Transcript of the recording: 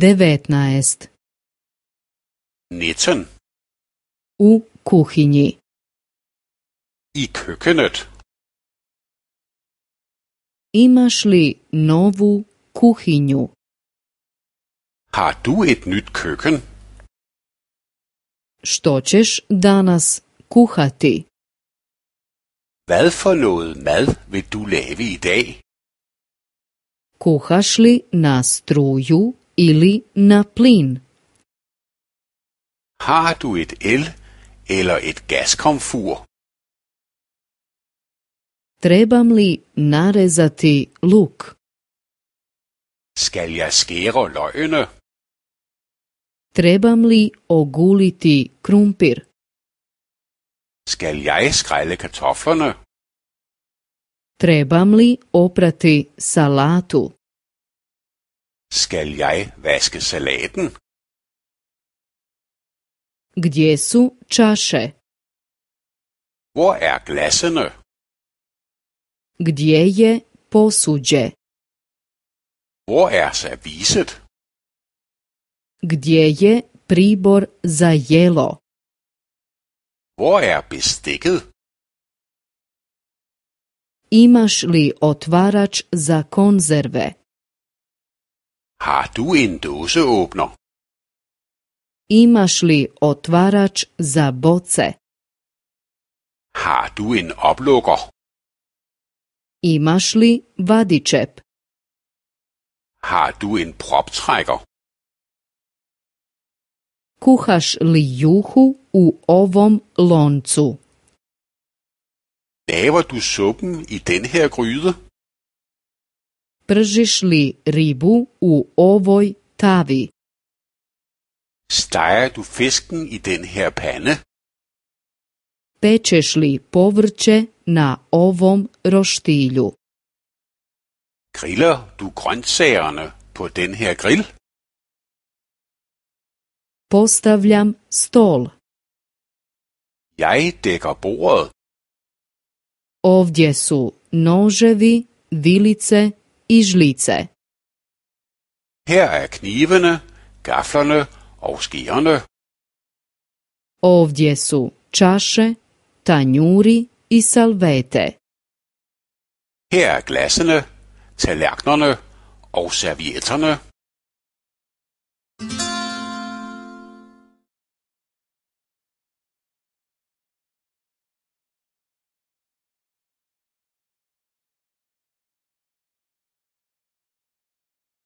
devetnaest. Nitsen. U kuhinji. I kökenet. Imaš li novu kuhinju? Har du et nyt køkken? Što ćeš danas kuhati? Hvad for noget mad vil du lave i dag? Kuhaš li na struju ili na plin. Har du et el eller et gaskomfur? Trebam li narezati luk? Skal jeg skære løgene? Trebam li oguliti krumpir? Skal jeg skrælle kartoflerne? Trebam li oprati salatu? Skal jeg vaske salaten? Gdje su čaše? Hvor er glasene? Gdje je posuđe? Hvor er serviset? Gdje je pribor za jelo? Hvor er bestikket? Imaš li otvarač za konzerve? Har du en dåseåbner? Imaš li otvarač za boce? Har du en oplukker? Imaš li vadičep? Har du en proptrækker? Kuhaš li juhu u ovom loncu? Laver du suppen i den her gryde? Pržiš li ribu u ovoj tavi? Stajer du fisken i den her pane? Pečeš li povrće na ovom roštilju? Griller du grøntsagerne på den her grill? Postavljam stol. Jeg dækker bordet. Ovdje su noževi, vilice i žlice. Her er knivene, gaflene og Ovdje su čaše, tanjuri i salvete. Her er glasene, tallerkenerne og servietterne.